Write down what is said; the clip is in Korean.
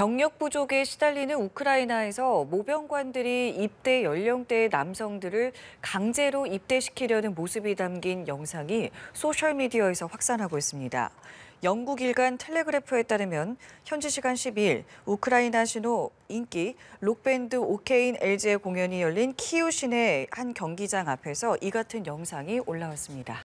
병력 부족에 시달리는 우크라이나에서 모병관들이 입대 연령대의 남성들을 강제로 입대시키려는 모습이 담긴 영상이 소셜미디어에서 확산하고 있습니다. 영국 일간 텔레그래프에 따르면 현지 시간 12일 우크라이나 신호 인기 록밴드 오케인 LG의 공연이 열린 키우 시내 한 경기장 앞에서 이 같은 영상이 올라왔습니다.